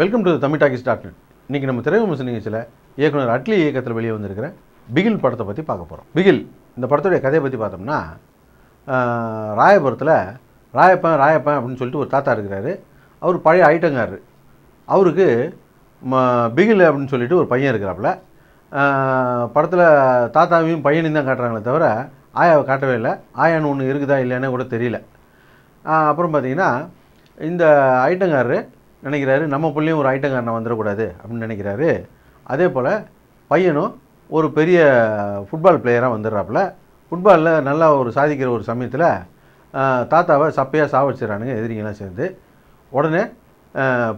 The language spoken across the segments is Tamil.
welcome to Tamil talkies dot net இன்றைக்கி நம்ம திரைவிமர்சன நிகழ்ச்சியில் இயக்குனர் அட்லி இயக்கத்தில் வெளியே வந்திருக்கிற பிகில் படத்தை பற்றி பார்க்க போகிறோம் பிகில் இந்த படத்துடைய கதையை பற்றி பார்த்தோம்னா ராயபுரத்தில் ராயப்பன் ராயப்பன் அப்படின்னு சொல்லிட்டு ஒரு தாத்தா இருக்கிறாரு அவர் பழைய ஐட்டங்காரு அவருக்கு ம பிகில் அப்படின்னு சொல்லிட்டு ஒரு பையன் இருக்கிறாப்புல படத்தில் தாத்தாவையும் பையனையும் தான் காட்டுறாங்களே தவிர ஆயாவை காட்டவே இல்லை ஆயான்னு ஒன்று இருக்குதா இல்லைன்னு கூட தெரியல அப்புறம் பார்த்திங்கன்னா இந்த ஐட்டங்காரரு நினைக்கிறாரு நம்ம பிள்ளையும் ஒரு ஐட்டங்காரனை வந்துடக்கூடாது அப்படின்னு நினைக்கிறாரு அதே போல் பையனும் ஒரு பெரிய ஃபுட்பால் பிளேயராக வந்துடுறாப்புல ஃபுட்பாலில் நல்லா ஒரு சாதிக்கிற ஒரு சமயத்தில் தாத்தாவை சப்பையாக சாவடிச்சிடறானுங்க எதிரிங்கெல்லாம் சேர்ந்து உடனே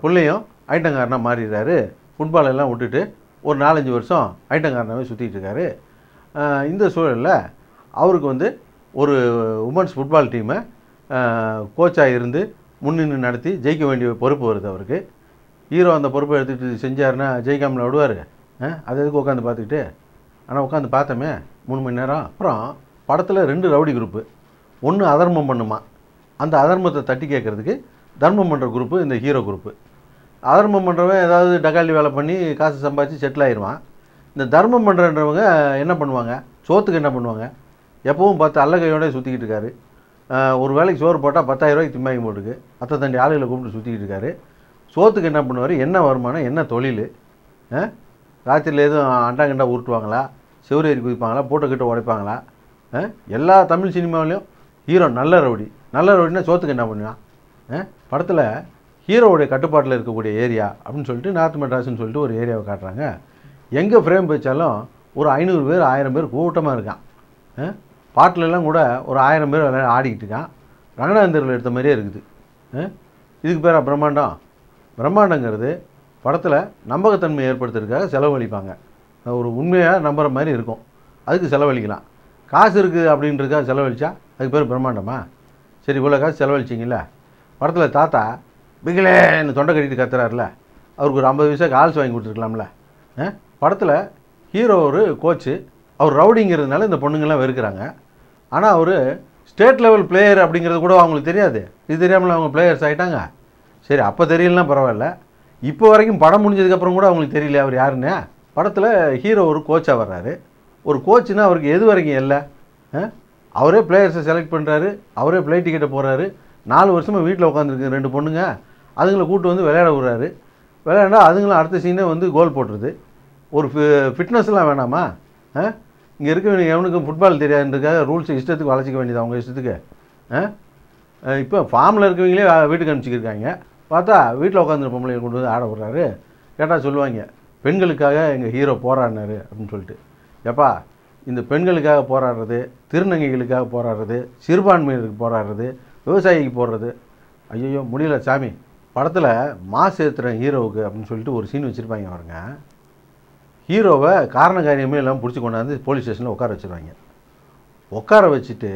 பிள்ளையும் ஐட்டங்காரனாக மாறிடுறாரு ஃபுட்பாலெல்லாம் விட்டுட்டு ஒரு நாலஞ்சு வருஷம் ஐட்டங்காரனாகவே சுற்றிட்டு இந்த சூழலில் அவருக்கு வந்து ஒரு உமன்ஸ் ஃபுட்பால் டீமை கோச்சாக இருந்து முன்னின்று நடத்தி ஜெயிக்க வேண்டிய பொறுப்பு வருது அவருக்கு ஹீரோ அந்த பொறுப்பை எடுத்துகிட்டு செஞ்சாருன்னா ஜெயிக்காமல் விடுவார் அது எதுக்கு உட்காந்து பார்த்துக்கிட்டு ஆனால் உட்காந்து பார்த்தோமே மூணு மணி நேரம் அப்புறம் படத்தில் ரெண்டு ரவுடி குரூப்பு ஒன்று அதர்மம் பண்ணுமா அந்த அதர்மத்தை தட்டி கேட்குறதுக்கு தர்மம் பண்ணுற குரூப்பு இந்த ஹீரோ குரூப்பு அதர்மம் பண்ணுறவன் ஏதாவது டக்காலி வேலை பண்ணி காசு சம்பாதிச்சு செட்டில் ஆயிடுவான் இந்த தர்மம் பண்ணுறன்றவங்க என்ன பண்ணுவாங்க சோத்துக்கு என்ன பண்ணுவாங்க எப்பவும் பார்த்து அல்லகையோடய சுற்றிக்கிட்டு இருக்காரு ஒரு வேலைக்கு சோறு போட்டால் பத்தாயிரரூவாய்க்கு திம்மாங்கி போட்டுக்கு அத்தை தண்டி ஆளுகளை கூப்பிட்டு சுற்றிக்கிட்டு இருக்காரு சோத்துக்கு என்ன பண்ணுவார் என்ன வருமானம் என்ன தொழில் ராத்திரியில் எதுவும் அண்டா கண்டா உருட்டுவாங்களா எரி குதிப்பாங்களா போட்டோ கிட்ட உடைப்பாங்களா எல்லா தமிழ் சினிமாவிலையும் ஹீரோ நல்ல ரவுடி நல்ல ரவுடினா சோத்துக்கு என்ன பண்ணுவான் படத்தில் ஹீரோவுடைய கட்டுப்பாட்டில் இருக்கக்கூடிய ஏரியா அப்படின்னு சொல்லிட்டு நார்த் மெட்ராஸ்ன்னு சொல்லிட்டு ஒரு ஏரியாவை காட்டுறாங்க எங்கே ஃப்ரேம் வச்சாலும் ஒரு ஐநூறு பேர் ஆயிரம் பேர் கூட்டமாக இருக்கான் பாட்டிலெல்லாம் கூட ஒரு ஆயிரம் பேர் விளையாட ஆடிக்கிட்டு இருக்கான் ரங்கநாதந்தரில் எடுத்த மாதிரியே இருக்குது இதுக்கு பேரா பிரம்மாண்டம் பிரம்மாண்டங்கிறது படத்தில் நம்பகத்தன்மை ஏற்படுத்துறதுக்காக செலவழிப்பாங்க ஒரு உண்மையாக நம்புகிற மாதிரி இருக்கும் அதுக்கு செலவழிக்கலாம் காசு இருக்குது அப்படின்றதுக்காக செலவழித்தா அதுக்கு பேர் பிரம்மாண்டமா சரி இவ்வளோ காசு செலவழிச்சிங்கள படத்தில் தாத்தா பிகிலேன்னு தொண்டை கட்டிட்டு கத்துறாருல அவருக்கு ஒரு ஐம்பது வயசாக கால்ஸ் வாங்கி கொடுத்துருக்கலாம்ல படத்தில் ஹீரோ ஒரு கோச்சு அவர் ரவுடிங்கிறதுனால இந்த பொண்ணுங்கள்லாம் வெறுக்கிறாங்க ஆனால் அவர் ஸ்டேட் லெவல் பிளேயர் அப்படிங்கிறது கூட அவங்களுக்கு தெரியாது இது தெரியாமல் அவங்க பிளேயர்ஸ் ஆகிட்டாங்க சரி அப்போ தெரியலனா பரவாயில்ல இப்போ வரைக்கும் படம் முடிஞ்சதுக்கப்புறம் கூட அவங்களுக்கு தெரியல அவர் யாருன்னு படத்தில் ஹீரோ ஒரு கோச்சாக வர்றாரு ஒரு கோச்சுன்னா அவருக்கு எது வரைக்கும் இல்லை அவரே பிளேயர்ஸை செலக்ட் பண்ணுறாரு அவரே பிளே டிக்கெட்டை போகிறாரு நாலு வருஷமாக வீட்டில் உட்காந்துருக்கு ரெண்டு பொண்ணுங்க அதுங்களை கூப்பிட்டு வந்து விளையாட விடுறாரு விளையாண்டா அதுங்களும் அடுத்த சீனே வந்து கோல் போட்டுருது ஒரு ஃபிட்னஸ்லாம் வேணாமா இங்கே இருக்க வேண்டிய எவனுக்கு ஃபுட்பால் தெரியாதுன்றதுக்காக ரூல்ஸ் இஷ்டத்துக்கு வளர்ச்சிக்க வேண்டியது அவங்க இஷ்டத்துக்கு இப்போ ஃபார்மில் இருக்கவங்களே வீட்டுக்கு அனுப்பிச்சிக்கிருக்காங்க பார்த்தா வீட்டில் உட்காந்துருப்ப பொம்பளை கொண்டு வந்து ஆட விட்றாரு கேட்டால் சொல்லுவாங்க பெண்களுக்காக எங்கள் ஹீரோ போராடினார் அப்படின்னு சொல்லிட்டு எப்பா இந்த பெண்களுக்காக போராடுறது திருநங்கைகளுக்காக போராடுறது சிறுபான்மையினருக்கு போராடுறது விவசாயிக்கு போடுறது ஐயோ முடியல சாமி படத்தில் மாசு ஏற்றுற ஹீரோவுக்கு அப்படின்னு சொல்லிட்டு ஒரு சீன் வச்சுருப்பாங்க அவருங்க ஹீரோவை காரணக்காரியமே இல்லாமல் பிடிச்சி கொண்டாந்து போலீஸ் ஸ்டேஷனில் உட்கார வச்சுருவாங்க உட்கார வச்சுட்டு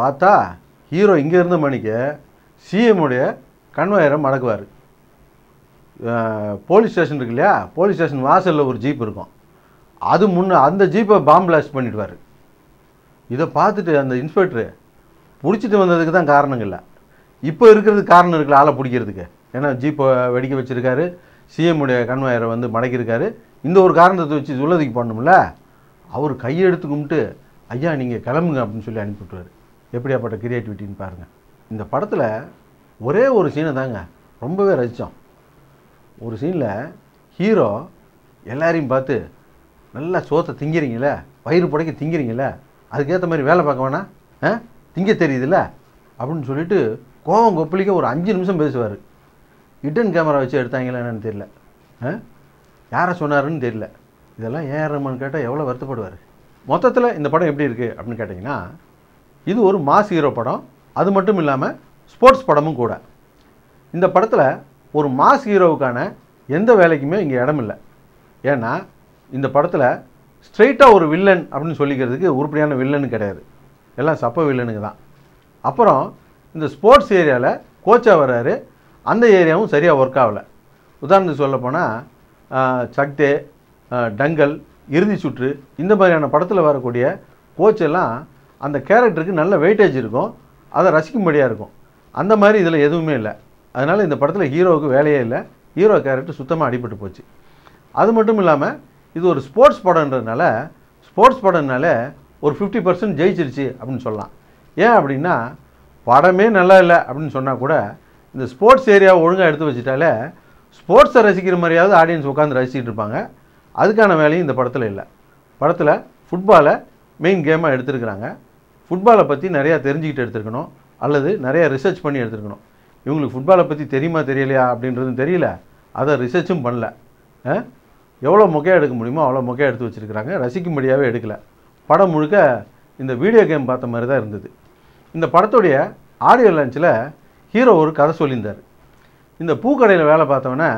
பார்த்தா ஹீரோ இங்கே இருந்த மணிக்க சிஎம்முடைய கன்வாயரை மடக்குவார் போலீஸ் ஸ்டேஷன் இருக்கு இல்லையா போலீஸ் ஸ்டேஷன் வாசலில் ஒரு ஜீப் இருக்கும் அது முன்னே அந்த ஜீப்பை பாம்பு பிளாஸ்ட் பண்ணிவிடுவார் இதை பார்த்துட்டு அந்த இன்ஸ்பெக்டரு பிடிச்சிட்டு வந்ததுக்கு தான் காரணங்கள் இல்லை இப்போ இருக்கிறதுக்கு காரணம் இருக்குல்ல ஆளை பிடிக்கிறதுக்கு ஏன்னா ஜீப்பை வெடிக்க வச்சுருக்காரு சிஎம்முடைய கண்வாயரை வந்து மடக்கியிருக்காரு இந்த ஒரு காரணத்தை வச்சு ஜுல்லதிக்கு பண்ணணும்ல அவர் கையெடுத்து கும்பிட்டு ஐயா நீங்கள் கிளம்புங்க அப்படின்னு சொல்லி அனுப்பிவிட்டுருவார் எப்படியாப்பட்ட கிரியேட்டிவிட்டின்னு பாருங்கள் இந்த படத்தில் ஒரே ஒரு சீனை தாங்க ரொம்பவே ரசித்தோம் ஒரு சீனில் ஹீரோ எல்லாரையும் பார்த்து நல்லா சோத்தை திங்கிறீங்கள வயிறு புடைக்க திங்கிறீங்கள அதுக்கேற்ற மாதிரி வேலை பார்க்க வேணா திங்க தெரியுதுல்ல அப்படின்னு சொல்லிட்டு கோவம் கொப்பளிக்க ஒரு அஞ்சு நிமிஷம் பேசுவார் ஹிட்டன் கேமரா வச்சு எடுத்தாங்களே என்னென்னு தெரியல யாரை சொன்னாருன்னு தெரியல இதெல்லாம் ஏஆர் ரஹ்மான் கேட்டால் எவ்வளோ வருத்தப்படுவார் மொத்தத்தில் இந்த படம் எப்படி இருக்குது அப்படின்னு கேட்டிங்கன்னா இது ஒரு மாஸ் ஹீரோ படம் அது மட்டும் இல்லாமல் ஸ்போர்ட்ஸ் படமும் கூட இந்த படத்தில் ஒரு மாஸ் ஹீரோவுக்கான எந்த வேலைக்குமே இங்கே இடம் இல்லை ஏன்னா இந்த படத்தில் ஸ்ட்ரெயிட்டாக ஒரு வில்லன் அப்படின்னு சொல்லிக்கிறதுக்கு உருப்படியான வில்லனு கிடையாது எல்லாம் சப்ப வில்லனுங்க தான் அப்புறம் இந்த ஸ்போர்ட்ஸ் ஏரியாவில் கோச்சாக வர்றாரு அந்த ஏரியாவும் சரியாக ஒர்க் ஆகலை உதாரணத்துக்கு சொல்லப்போனால் சக்தே டங்கல் இறுதி சுற்று இந்த மாதிரியான படத்தில் வரக்கூடிய கோச்செல்லாம் அந்த கேரக்டருக்கு நல்ல வெயிட்டேஜ் இருக்கும் அதை ரசிக்கும்படியாக இருக்கும் அந்த மாதிரி இதில் எதுவுமே இல்லை அதனால் இந்த படத்தில் ஹீரோவுக்கு வேலையே இல்லை ஹீரோ கேரக்டர் சுத்தமாக அடிபட்டு போச்சு அது மட்டும் இல்லாமல் இது ஒரு ஸ்போர்ட்ஸ் படன்றதுனால ஸ்போர்ட்ஸ் படம்னால ஒரு ஃபிஃப்டி பர்சன்ட் ஜெயிச்சிருச்சு அப்படின்னு சொல்லலாம் ஏன் அப்படின்னா படமே நல்லா இல்லை அப்படின்னு சொன்னால் கூட இந்த ஸ்போர்ட்ஸ் ஏரியாவை ஒழுங்காக எடுத்து வச்சுட்டாலே ஸ்போர்ட்ஸை ரசிக்கிற மாதிரியாவது ஆடியன்ஸ் உட்காந்து ரசிச்சுட்டு இருப்பாங்க அதுக்கான வேலையும் இந்த படத்தில் இல்லை படத்தில் ஃபுட்பாலை மெயின் கேமாக எடுத்துருக்குறாங்க ஃபுட்பாலை பற்றி நிறையா தெரிஞ்சுக்கிட்டு எடுத்துருக்கணும் அல்லது நிறையா ரிசர்ச் பண்ணி எடுத்துருக்கணும் இவங்களுக்கு ஃபுட்பாலை பற்றி தெரியுமா தெரியலையா அப்படின்றதும் தெரியல அதை ரிசர்ச்சும் பண்ணல எவ்வளோ மொக்கையாக எடுக்க முடியுமோ அவ்வளோ மொக்கையாக எடுத்து வச்சுருக்கிறாங்க ரசிக்கும்படியாகவே எடுக்கலை படம் முழுக்க இந்த வீடியோ கேம் பார்த்த மாதிரி தான் இருந்தது இந்த படத்துடைய ஆடியோ லான்ச்சில் ஹீரோ ஒரு கதை சொல்லியிருந்தார் இந்த பூக்கடையில் வேலை பார்த்தவொன்னே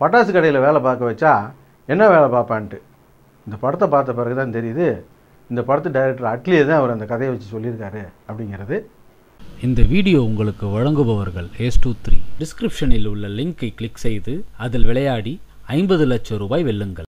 பட்டாசு கடையில் வேலை பார்க்க வச்சா என்ன வேலை பார்ப்பான்ட்டு இந்த படத்தை பார்த்த பிறகு தான் தெரியுது இந்த படத்து டைரக்டர் அட்லியே தான் அவர் அந்த கதையை வச்சு சொல்லியிருக்காரு அப்படிங்கிறது இந்த வீடியோ உங்களுக்கு வழங்குபவர்கள் ஏஸ் டூ த்ரீ டிஸ்கிரிப்ஷனில் உள்ள லிங்கை கிளிக் செய்து அதில் விளையாடி ஐம்பது லட்சம் ரூபாய் வெல்லுங்கள்